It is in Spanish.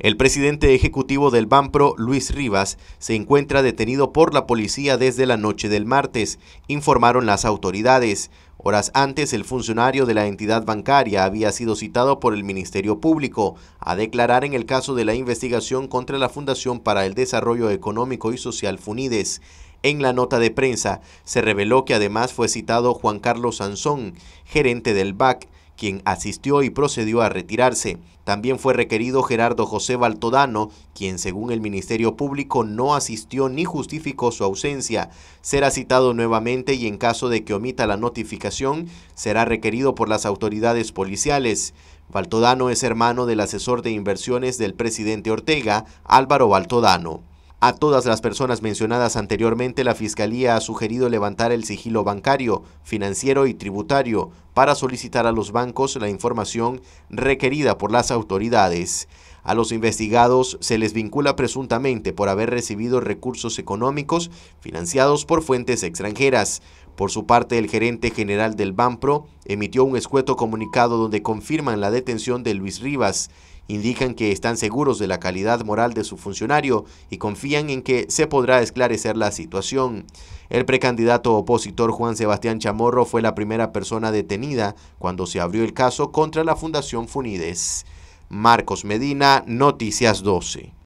El presidente ejecutivo del Banpro, Luis Rivas, se encuentra detenido por la policía desde la noche del martes, informaron las autoridades. Horas antes, el funcionario de la entidad bancaria había sido citado por el Ministerio Público a declarar en el caso de la investigación contra la Fundación para el Desarrollo Económico y Social Funides. En la nota de prensa se reveló que además fue citado Juan Carlos Sansón, gerente del BAC, quien asistió y procedió a retirarse. También fue requerido Gerardo José Baltodano, quien según el Ministerio Público no asistió ni justificó su ausencia. Será citado nuevamente y en caso de que omita la notificación, será requerido por las autoridades policiales. Baltodano es hermano del asesor de inversiones del presidente Ortega, Álvaro Baltodano. A todas las personas mencionadas anteriormente, la Fiscalía ha sugerido levantar el sigilo bancario, financiero y tributario para solicitar a los bancos la información requerida por las autoridades. A los investigados se les vincula presuntamente por haber recibido recursos económicos financiados por fuentes extranjeras, por su parte, el gerente general del Banpro emitió un escueto comunicado donde confirman la detención de Luis Rivas, indican que están seguros de la calidad moral de su funcionario y confían en que se podrá esclarecer la situación. El precandidato opositor Juan Sebastián Chamorro fue la primera persona detenida cuando se abrió el caso contra la Fundación Funides. Marcos Medina, Noticias 12.